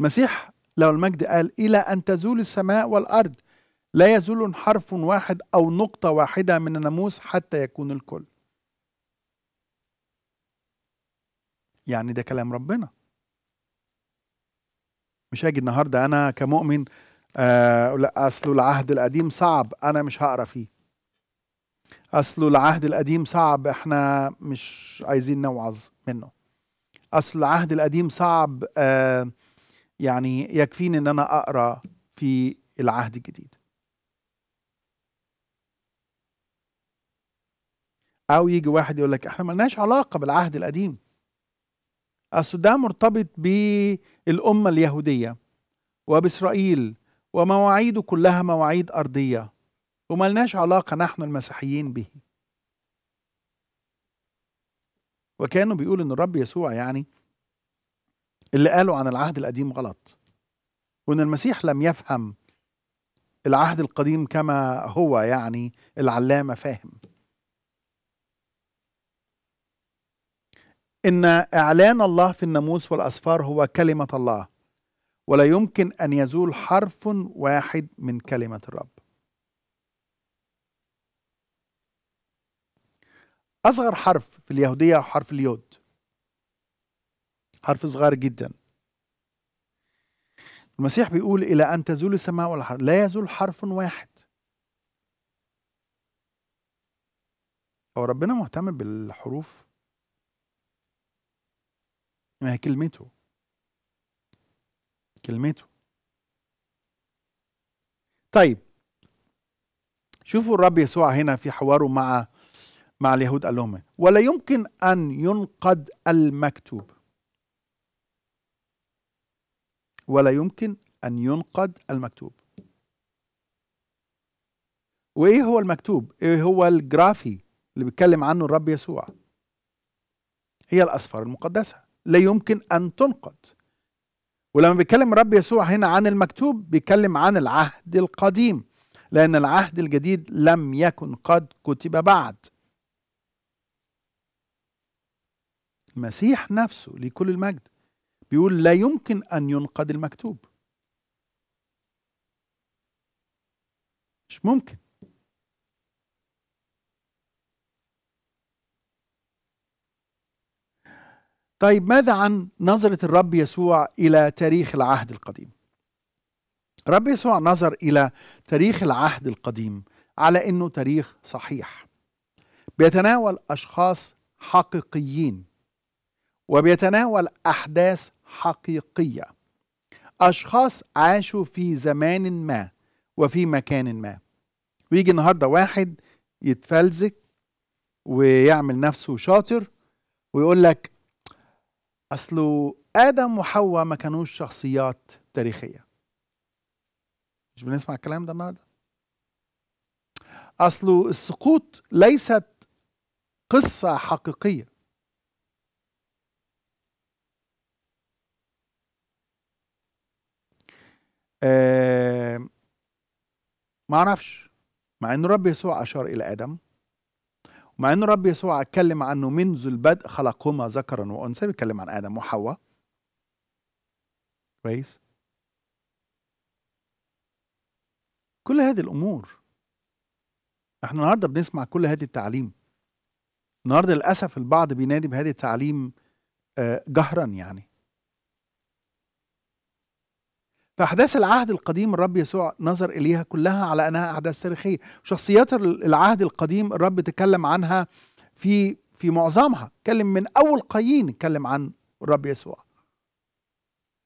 Speaker 1: المسيح لو المجد قال إلى أن تزول السماء والأرض لا يزول حرف واحد أو نقطة واحدة من الناموس حتى يكون الكل يعني ده كلام ربنا مش هاجي النهارده انا كمؤمن آه لا اصله العهد القديم صعب انا مش هقرا فيه اصله العهد القديم صعب احنا مش عايزين نوعظ منه اصل العهد القديم صعب آه يعني يكفيني ان انا اقرا في العهد الجديد او يجي واحد يقول لك احنا ملناش علاقه بالعهد القديم أصل ده مرتبط بالأمة اليهودية وبإسرائيل ومواعيده كلها مواعيد أرضية وملناش علاقة نحن المسيحيين به وكانوا بيقول ان الرب يسوع يعني اللي قالوا عن العهد القديم غلط وان المسيح لم يفهم العهد القديم كما هو يعني العلامه فاهم ان اعلان الله في الناموس والاسفار هو كلمه الله ولا يمكن ان يزول حرف واحد من كلمه الرب اصغر حرف في اليهوديه هو حرف اليود حرف صغير جدا المسيح بيقول الى ان تزول السماء والارض لا يزول حرف واحد هو ربنا مهتم بالحروف ما هي كلمته كلمته طيب شوفوا الرب يسوع هنا في حواره مع مع اليهود قال لهم إيه؟ ولا يمكن ان ينقد المكتوب ولا يمكن ان ينقد المكتوب وايه هو المكتوب ايه هو الجرافي اللي بيتكلم عنه الرب يسوع هي الاسفار المقدسه لا يمكن أن تنقض ولما بيتكلم رب يسوع هنا عن المكتوب بيتكلم عن العهد القديم لأن العهد الجديد لم يكن قد كتب بعد المسيح نفسه لكل المجد بيقول لا يمكن أن ينقض المكتوب مش ممكن طيب ماذا عن نظرة الرب يسوع إلى تاريخ العهد القديم؟ الرب يسوع نظر إلى تاريخ العهد القديم على إنه تاريخ صحيح بيتناول أشخاص حقيقيين وبيتناول أحداث حقيقية أشخاص عاشوا في زمان ما وفي مكان ما ويجي النهاردة واحد يتفلزك ويعمل نفسه شاطر ويقول لك اصله ادم وحواء ما كانوش شخصيات تاريخيه مش بنسمع الكلام ده النهارده اصله السقوط ليست قصه حقيقيه آه ما اعرفش مع ان الرب يسوع اشار الى ادم مع ان الرب يسوع اتكلم عنه منذ البدء خلقهما ذكرا وانثى بيتكلم عن ادم وحواء كويس كل هذه الامور احنا النهارده بنسمع كل هذه التعليم النهارده للاسف البعض بينادي بهذه التعليم آه، جهرا يعني فأحداث العهد القديم الرب يسوع نظر إليها كلها على أنها أحداث تاريخية شخصيات العهد القديم الرب تكلم عنها في في معظمها تكلم من أول قايين تكلم عن الرب يسوع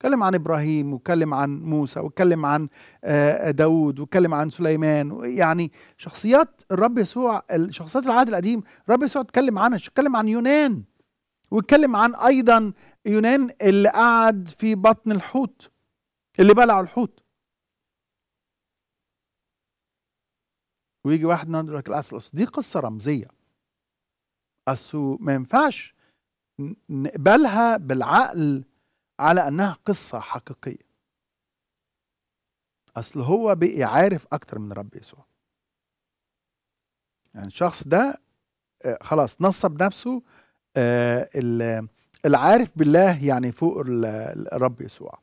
Speaker 1: تكلم عن إبراهيم واتكلم عن موسى واتكلم عن آه، داود واتكلم عن سليمان يعني شخصيات الرب يسوع شخصيات العهد القديم الرب يسوع تكلم عنها تكلم عن يونان واتكلم عن أيضا يونان اللي قعد في بطن الحوت اللي بلعوا الحوت ويجي واحد النهارده يقول لك الاصل دي قصه رمزيه اصل ما ينفعش نقبلها بالعقل على انها قصه حقيقيه اصل هو بقي عارف اكتر من الرب يسوع يعني الشخص ده آه، خلاص نصب نفسه آه، العارف بالله يعني فوق الرب يسوع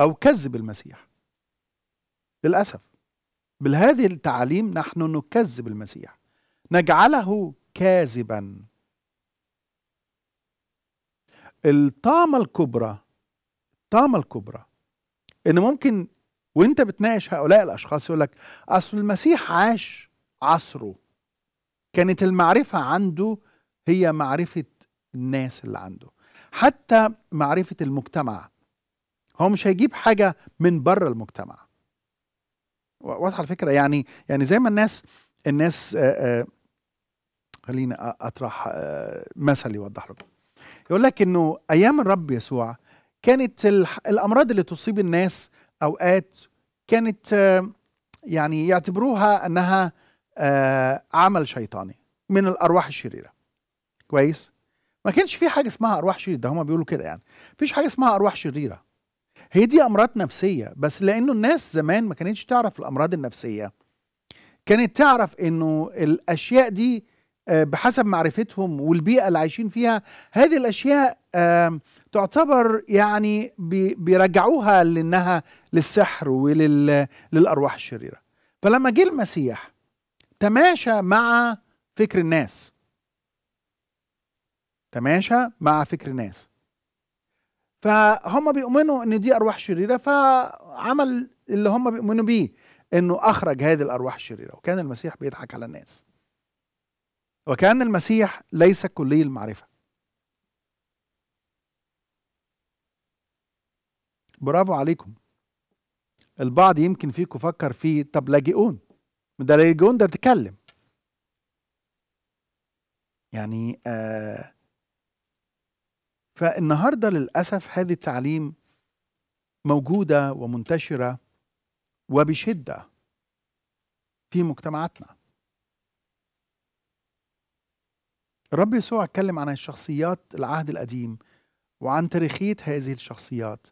Speaker 1: أو كذب المسيح للأسف بهذه التعاليم نحن نكذب المسيح نجعله كاذبا الطامة الكبرى الطامة الكبرى ان ممكن وانت بتناقش هؤلاء الاشخاص يقول لك اصل المسيح عاش عصره كانت المعرفة عنده هي معرفة الناس اللي عنده حتى معرفة المجتمع هو مش هيجيب حاجه من بره المجتمع واضحه الفكره يعني يعني زي ما الناس الناس خليني اطرح مثل يوضح لكم يقول لك انه ايام الرب يسوع كانت الامراض اللي تصيب الناس اوقات كانت يعني يعتبروها انها عمل شيطاني من الارواح الشريره كويس ما كانش في حاجه اسمها ارواح شريره ده هما بيقولوا كده يعني فيش حاجه اسمها ارواح شريره هي دي امراض نفسيه بس لانه الناس زمان ما كانتش تعرف الامراض النفسيه كانت تعرف انه الاشياء دي آه، بحسب معرفتهم والبيئه اللي عايشين فيها هذه الاشياء تعتبر يعني بيرجعوها لانها للسحر وللارواح الشريره فلما جه المسيح تماشى مع فكر الناس تماشى مع فكر الناس فهم بيؤمنوا ان دي ارواح شريره فعمل اللي هم بيؤمنوا بيه انه اخرج هذه الارواح الشريره وكان المسيح بيضحك على الناس وكان المسيح ليس كلي المعرفه برافو عليكم البعض يمكن فيكم فكر في طب لاجئون ده لاجئون ده تكلم يعني آه فالنهارده للاسف هذه التعليم موجوده ومنتشره وبشده في مجتمعاتنا الرب يسوع اتكلم عن الشخصيات العهد القديم وعن تاريخيه هذه الشخصيات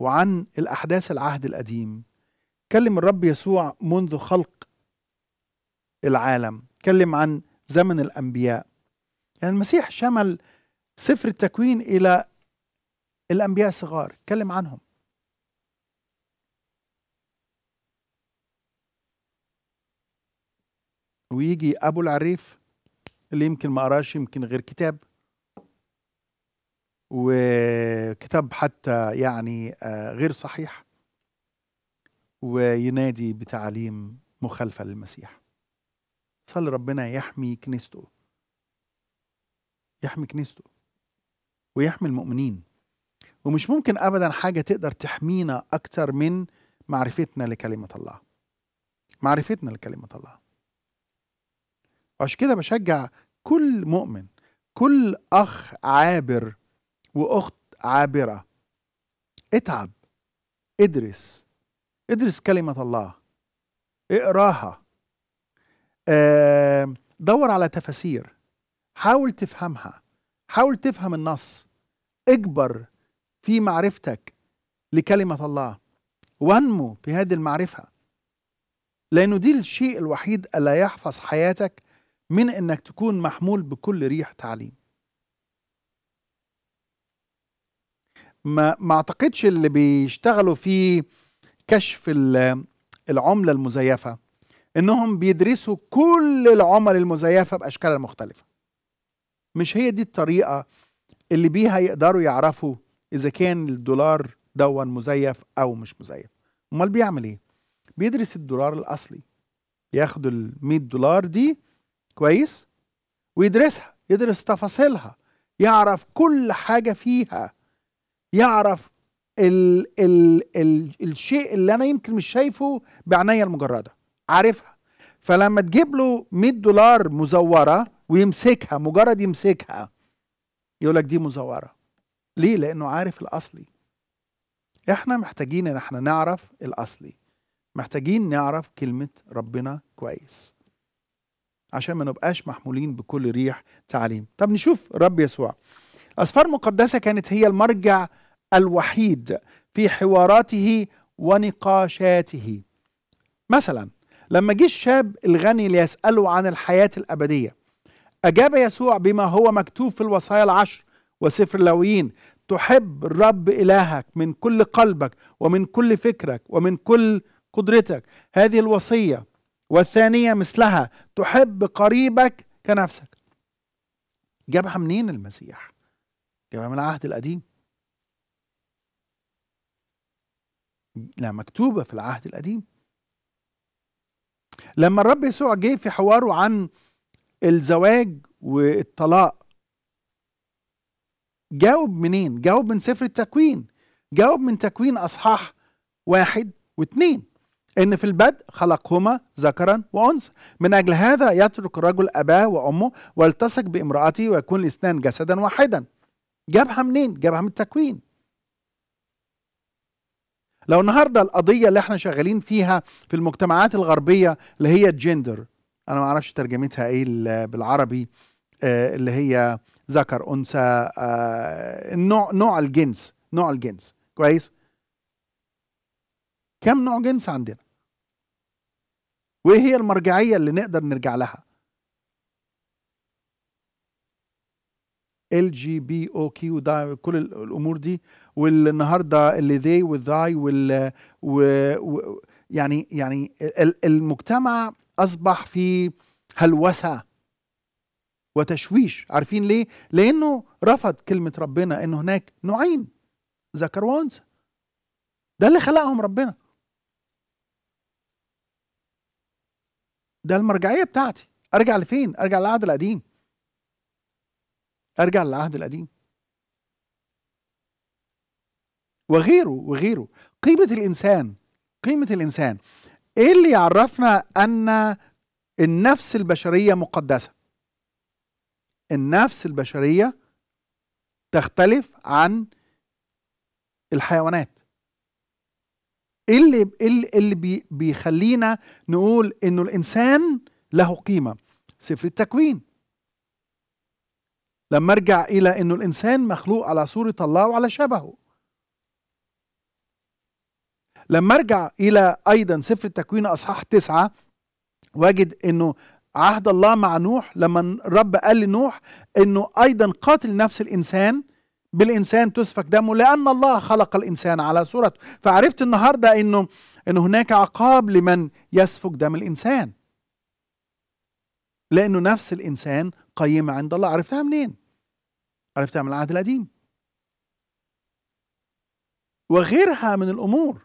Speaker 1: وعن الاحداث العهد القديم كلم الرب يسوع منذ خلق العالم كلم عن زمن الانبياء يعني المسيح شمل سفر التكوين إلى الأنبياء الصغار اتكلم عنهم ويجي أبو العريف اللي يمكن ما قراش يمكن غير كتاب وكتاب حتى يعني آه، غير صحيح وينادي بتعاليم مخالفة للمسيح صلي ربنا يحمي كنيسته يحمي كنيسته ويحمي المؤمنين ومش ممكن ابدا حاجه تقدر تحمينا اكتر من معرفتنا لكلمه الله معرفتنا لكلمه الله وعشان كده بشجع كل مؤمن كل اخ عابر واخت عابره اتعب ادرس ادرس كلمه الله اقراها آه، دور على تفاسير حاول تفهمها حاول تفهم النص اكبر في معرفتك لكلمة الله وانمو في هذه المعرفة لأنه دي الشيء الوحيد اللي يحفظ حياتك من أنك تكون محمول بكل ريح تعليم ما, ما أعتقدش اللي بيشتغلوا في كشف العملة المزيفة أنهم بيدرسوا كل العمل المزيفة بأشكالها المختلفة مش هي دي الطريقه اللي بيها يقدروا يعرفوا اذا كان الدولار دون مزيف او مش مزيف امال بيعمل ايه بيدرس الدولار الاصلي ياخد ال 100 دولار دي كويس ويدرسها يدرس تفاصيلها يعرف كل حاجه فيها يعرف ال ال ال الشيء اللي انا يمكن مش شايفه بعناية المجرده عارفها فلما تجيب له 100 دولار مزوره ويمسكها مجرد يمسكها يقول لك دي مزوره ليه لانه عارف الاصلي احنا محتاجين ان احنا نعرف الاصلي محتاجين نعرف كلمه ربنا كويس عشان ما نبقاش محمولين بكل ريح تعليم طب نشوف رب يسوع الاسفار المقدسه كانت هي المرجع الوحيد في حواراته ونقاشاته مثلا لما جه الشاب الغني ليساله عن الحياه الابديه أجاب يسوع بما هو مكتوب في الوصايا العشر وسفر اللاويين تحب الرب إلهك من كل قلبك ومن كل فكرك ومن كل قدرتك هذه الوصية والثانية مثلها تحب قريبك كنفسك جابها منين المسيح جابها من العهد القديم لا مكتوبة في العهد القديم لما الرب يسوع جه في حواره عن الزواج والطلاق جاوب منين؟ جاوب من سفر التكوين جاوب من تكوين أصحاح واحد واثنين إن في البدء خلقهما ذكرا وأنثى من أجل هذا يترك الرجل أباه وأمه والتصق بامرأته ويكون الاثنان جسدا واحدا جابها منين؟ جابها من التكوين لو النهارده القضية اللي احنا شغالين فيها في المجتمعات الغربية اللي هي الجندر انا ما اعرفش ترجمتها ايه بالعربي آه، اللي هي ذكر انثى آه، النوع نوع الجنس نوع الجنس كويس كم نوع جنس عندنا وايه هي المرجعيه اللي نقدر نرجع لها ال جي بي او كيو ده كل الامور دي والنهارده اللي ذي والذاي وال يعني يعني المجتمع أصبح في هلوسة وتشويش عارفين ليه؟ لأنه رفض كلمة ربنا أن هناك نوعين ذكر وأنثى ده اللي خلقهم ربنا ده المرجعية بتاعتي أرجع لفين؟ أرجع للعهد القديم أرجع للعهد القديم وغيره وغيره قيمة الإنسان قيمة الإنسان ايه اللي يعرفنا ان النفس البشريه مقدسه النفس البشريه تختلف عن الحيوانات ايه اللي ايه اللي إيه بيخلينا نقول انه الانسان له قيمه سفر التكوين لما ارجع الى انه الانسان مخلوق على صوره الله وعلى شبهه لما ارجع الى ايضا سفر التكوين اصحاح تسعة واجد انه عهد الله مع نوح لما الرب قال لنوح انه ايضا قاتل نفس الانسان بالانسان تسفك دمه لان الله خلق الانسان على صورته فعرفت النهارده انه ان هناك عقاب لمن يسفك دم الانسان لانه نفس الانسان قيمه عند الله عرفتها منين عرفتها من العهد القديم وغيرها من الامور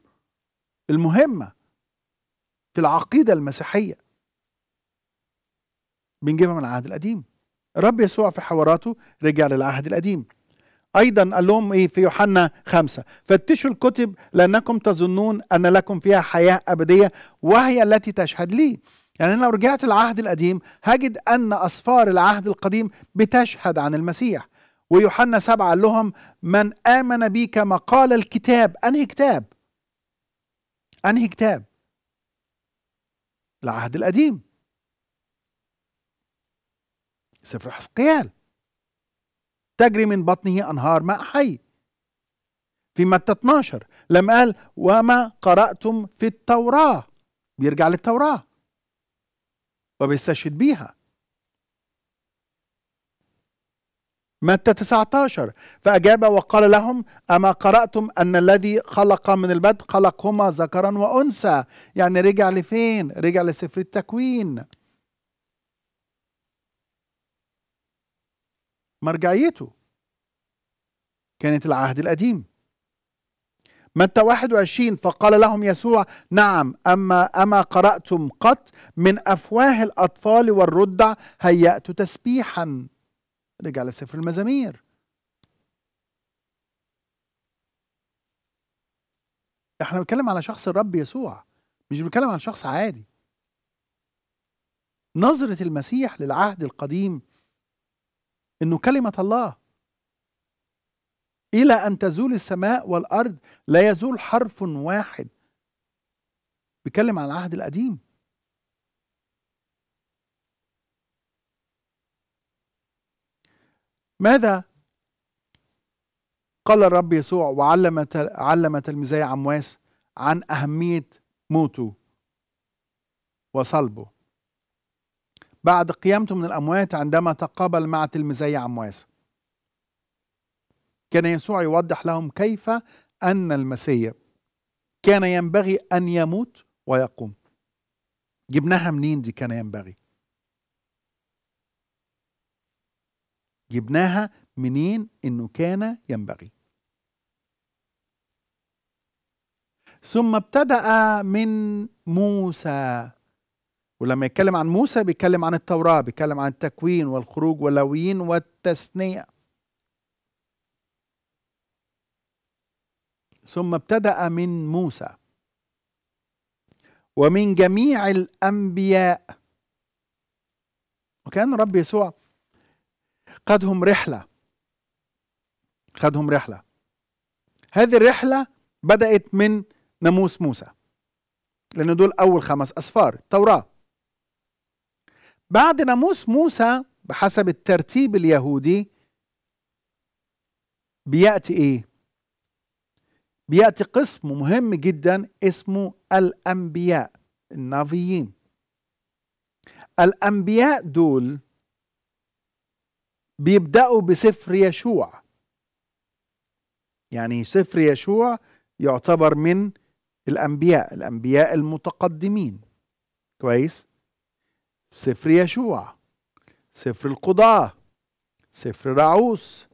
Speaker 1: المهمه في العقيده المسيحيه بنجيبها من العهد القديم الرب يسوع في حواراته رجع للعهد القديم ايضا قال لهم ايه في يوحنا خمسة فتشوا الكتب لانكم تظنون ان لكم فيها حياة ابدية وهي التي تشهد لي يعني أنا لو رجعت العهد القديم هجد ان اسفار العهد القديم بتشهد عن المسيح ويوحنا سبعة قال لهم من امن بي كما قال الكتاب انهي كتاب أنهي كتاب؟ العهد القديم سفر حسقيال تجري من بطنه أنهار ماء حي في متى 12 لم قال وما قرأتم في التوراة بيرجع للتوراة وبيستشهد بيها متى 19 فأجاب وقال لهم أما قرأتم أن الذي خلق من البدء خلقهما ذكرا وأنثى يعني رجع لفين رجع لسفر التكوين مرجعيته كانت العهد القديم متى 21 فقال لهم يسوع نعم أما أما قرأتم قط من أفواه الأطفال والردع هيأت تسبيحاً رجع لسفر المزامير احنا بنتكلم على شخص الرب يسوع مش بنتكلم عن شخص عادي نظرة المسيح للعهد القديم انه كلمة الله الى ان تزول السماء والارض لا يزول حرف واحد بيتكلم عن العهد القديم ماذا قال الرب يسوع وعلم علم تلميذي عمواس عن أهمية موته وصلبه بعد قيامته من الأموات عندما تقابل مع تلميذي عمواس كان يسوع يوضح لهم كيف أن المسيح كان ينبغي أن يموت ويقوم جبناها منين دي كان ينبغي جبناها منين انه كان ينبغي ثم ابتدا من موسى ولما يتكلم عن موسى بيتكلم عن التوراه بيتكلم عن التكوين والخروج واللويين والتثنيه ثم ابتدا من موسى ومن جميع الانبياء وكان رب يسوع خدهم رحلة خدهم رحلة هذه الرحلة بدأت من ناموس موسى لأن دول أول خمس أسفار التوراة بعد ناموس موسى بحسب الترتيب اليهودي بيأتي إيه؟ بيأتي قسم مهم جدا اسمه الأنبياء النبيين الأنبياء دول بيبدأوا بسفر يشوع يعني سفر يشوع يعتبر من الأنبياء الأنبياء المتقدمين كويس سفر يشوع سفر القضاة سفر رعوس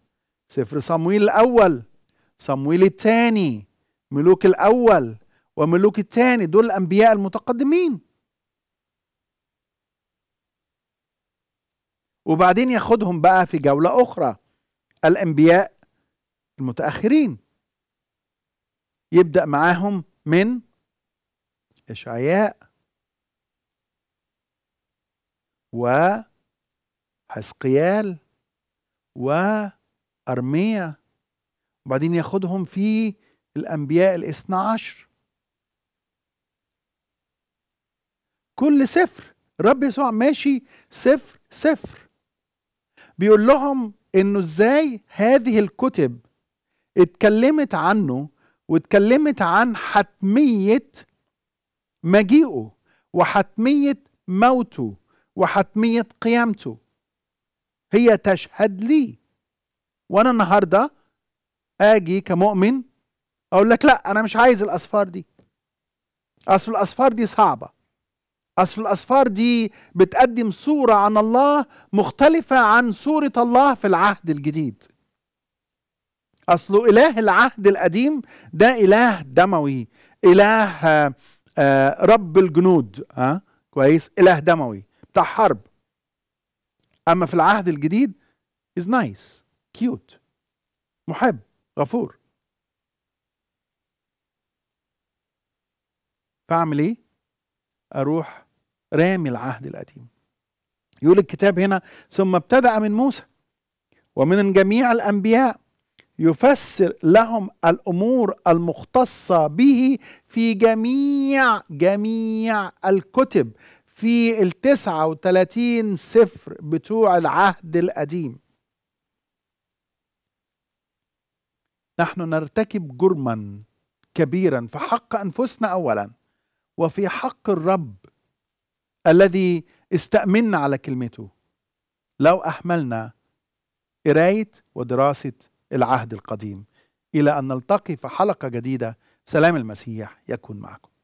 Speaker 1: سفر صمويل الأول صمويل الثاني ملوك الأول وملوك الثاني دول الأنبياء المتقدمين وبعدين ياخدهم بقى في جولة أخرى الأنبياء المتأخرين يبدأ معاهم من إشعياء وحسقيال وأرميا وبعدين ياخدهم في الأنبياء الاثنى عشر كل سفر الرب يسوع ماشي سفر سفر بيقول لهم انه ازاي هذه الكتب اتكلمت عنه واتكلمت عن حتمية مجيئه وحتمية موته وحتمية قيامته هي تشهد لي وانا النهارده اجي كمؤمن اقول لك لا انا مش عايز الاسفار دي اصل الاسفار دي صعبه أصل الأسفار دي بتقدم صورة عن الله مختلفة عن صورة الله في العهد الجديد أصل إله العهد القديم ده إله دموي إله آه، آه، رب الجنود ها آه، كويس إله دموي بتاع حرب أما في العهد الجديد is nice كيوت محب غفور فأعمل إيه؟ أروح رامي العهد القديم يقول الكتاب هنا ثم ابتدأ من موسى ومن جميع الأنبياء يفسر لهم الأمور المختصة به في جميع جميع الكتب في التسعة وثلاثين سفر بتوع العهد القديم نحن نرتكب جرما كبيرا في حق أنفسنا أولا وفي حق الرب الذي استأمنا على كلمته لو أحملنا قراية ودراسة العهد القديم إلى أن نلتقي في حلقة جديدة سلام المسيح يكون معكم